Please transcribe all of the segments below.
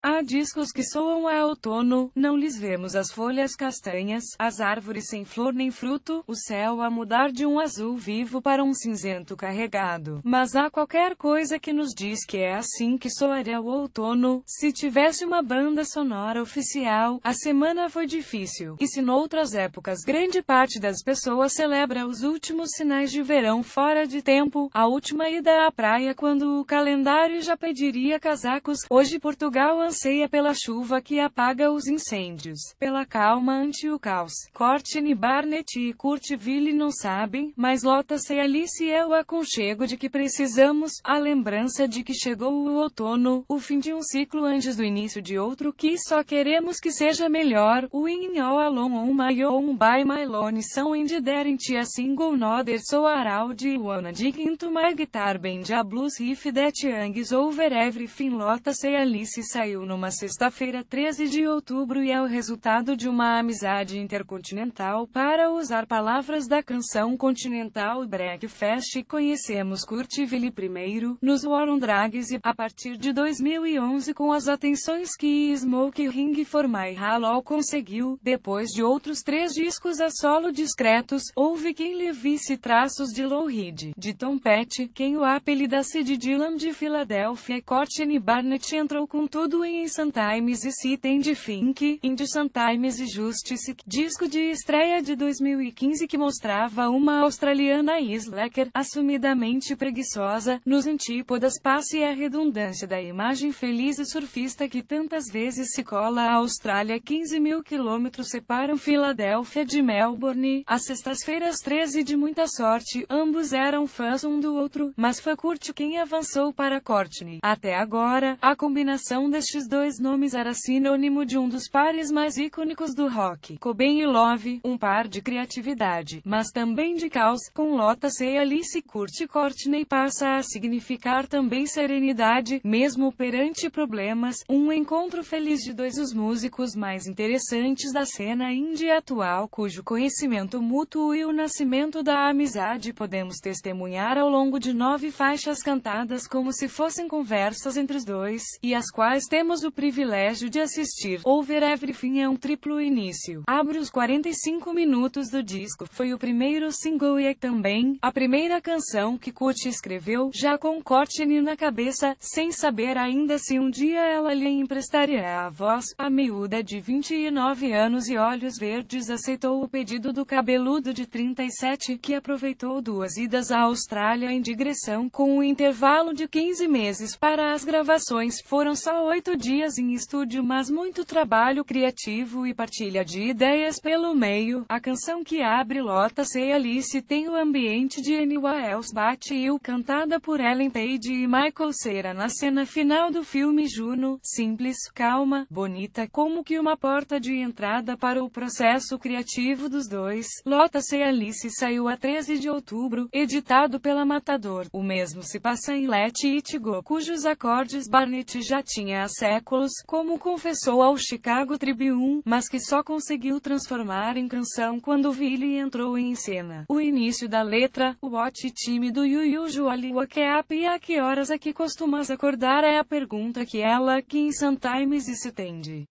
Há discos que soam a outono, não lhes vemos as folhas castanhas, as árvores sem flor nem fruto, o céu a mudar de um azul vivo para um cinzento carregado. Mas há qualquer coisa que nos diz que é assim que soaria o outono. Se tivesse uma banda sonora oficial, a semana foi difícil. E se noutras épocas grande parte das pessoas celebra os últimos sinais de verão fora de tempo, a última ida à praia quando o calendário já pediria casacos, hoje Portugal anseia pela chuva que apaga os incêndios, pela calma ante o caos. Courtney Barnett e Kurt Ville não sabem, mas Lota-se Alice é o aconchego de que precisamos, a lembrança de que chegou o outono, o fim de um ciclo antes do início de outro que só queremos que seja melhor. In all alone on my own by my lone são indiderente a single nother so around wanna dig into my guitar band a blues riff that hangs over everything Lota-se Alice saiu numa sexta-feira 13 de outubro e é o resultado de uma amizade intercontinental para usar palavras da canção continental Breakfast conhecemos Ville primeiro, nos Warren Drags e, a partir de 2011 com as atenções que Smoke Ring for My Hallow conseguiu, depois de outros três discos a solo discretos, houve quem lhe visse traços de Low Reed, de Tom Petty, quem o apelidasse de Dylan de Filadélfia e Courtney Barnett entrou com tudo incluem Sometimes e Citem de Fink, Indie Sometimes e Justice, disco de estreia de 2015 que mostrava uma australiana slacker, assumidamente preguiçosa, nos antípodas passe a redundância da imagem feliz e surfista que tantas vezes se cola à Austrália 15 mil quilômetros separam Filadélfia de Melbourne, às sextas-feiras 13 de muita sorte, ambos eram fãs um do outro, mas foi Curte quem avançou para Courtney. Até agora, a combinação deste estes dois nomes era sinônimo de um dos pares mais icônicos do rock, Cobain e Love, um par de criatividade, mas também de caos, com Lota e Alice Kurt Courtney passa a significar também serenidade, mesmo perante problemas, um encontro feliz de dois os músicos mais interessantes da cena indie atual, cujo conhecimento mútuo e o nascimento da amizade podemos testemunhar ao longo de nove faixas cantadas como se fossem conversas entre os dois, e as quais temos temos o privilégio de assistir Over Everything é um triplo início. Abre os 45 minutos do disco. Foi o primeiro single e é também a primeira canção que Kurt escreveu, já com Courtney na cabeça, sem saber ainda se um dia ela lhe emprestaria a voz. A miúda de 29 anos e olhos verdes aceitou o pedido do cabeludo de 37, que aproveitou duas idas à Austrália em digressão com um intervalo de 15 meses para as gravações. Foram só oito dias em estúdio mas muito trabalho criativo e partilha de ideias pelo meio. A canção que abre Lota C. Alice tem o ambiente de Annie Else Bate e o cantada por Ellen Page e Michael Cera na cena final do filme Juno. Simples, calma, bonita, como que uma porta de entrada para o processo criativo dos dois. Lota C. Alice saiu a 13 de outubro, editado pela Matador. O mesmo se passa em Let It Go, cujos acordes Barnett já tinha acesso séculos, como confessou ao Chicago Tribune, mas que só conseguiu transformar em canção quando Ville entrou em cena. O início da letra, o tímido time do Yuyu Wake Up e é a que horas é que costumas acordar é a pergunta que ela, Kim Santimes e se tende.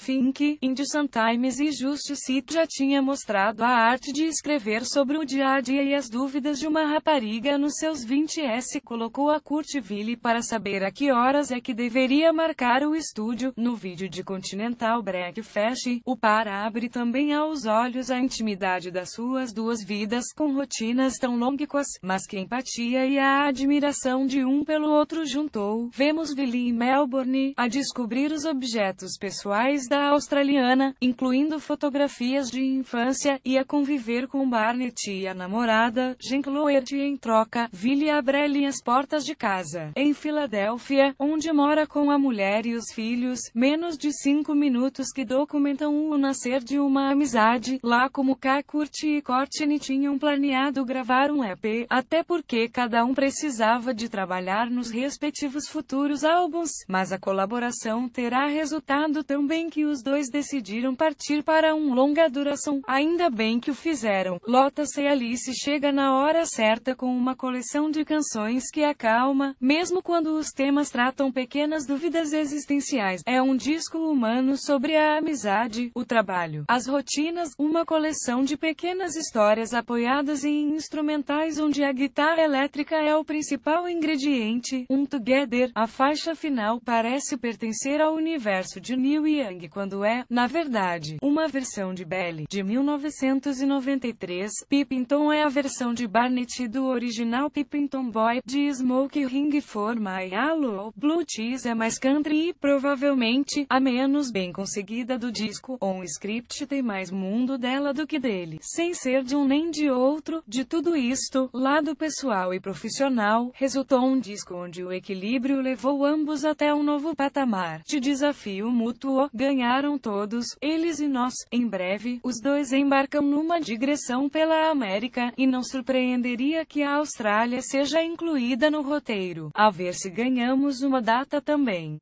Fink, Sun Times e Justice já tinha mostrado a arte de escrever sobre o dia a dia e as dúvidas de uma rapariga nos seus 20s colocou a Ville para saber a que horas é que deveria marcar o estúdio. No vídeo de Continental Breakfast, o par abre também aos olhos a intimidade das suas duas vidas com rotinas tão longínquas, mas que empatia e a admiração de um pelo outro juntou. Vemos Ville e Melbourne a descobrir os objetos pessoais da australiana, incluindo fotografias de infância, e a conviver com Barnett e a namorada, Jean Cloert em troca, Ville Abrelli as portas de casa, em Filadélfia, onde mora com a mulher e os filhos, menos de cinco minutos que documentam o nascer de uma amizade, lá como Kurt e Courtney tinham planeado gravar um EP, até porque cada um precisava de trabalhar nos respectivos futuros álbuns, mas a colaboração terá resultado também que que os dois decidiram partir para um longa duração, ainda bem que o fizeram. Lotus e Alice chega na hora certa com uma coleção de canções que acalma, mesmo quando os temas tratam pequenas dúvidas existenciais. É um disco humano sobre a amizade, o trabalho, as rotinas, uma coleção de pequenas histórias apoiadas em instrumentais onde a guitarra elétrica é o principal ingrediente, um together, a faixa final parece pertencer ao universo de Neil Young quando é, na verdade, uma versão de Belle, de 1993. Pippington é a versão de Barnett do original Pippington Boy, de Smoke Ring for My Halo. Blue Cheese é mais country e, provavelmente, a menos bem conseguida do disco. Um Script tem mais mundo dela do que dele, sem ser de um nem de outro. De tudo isto, lado pessoal e profissional, resultou um disco onde o equilíbrio levou ambos até um novo patamar de desafio mútuo ganharam todos, eles e nós. Em breve, os dois embarcam numa digressão pela América, e não surpreenderia que a Austrália seja incluída no roteiro, a ver se ganhamos uma data também.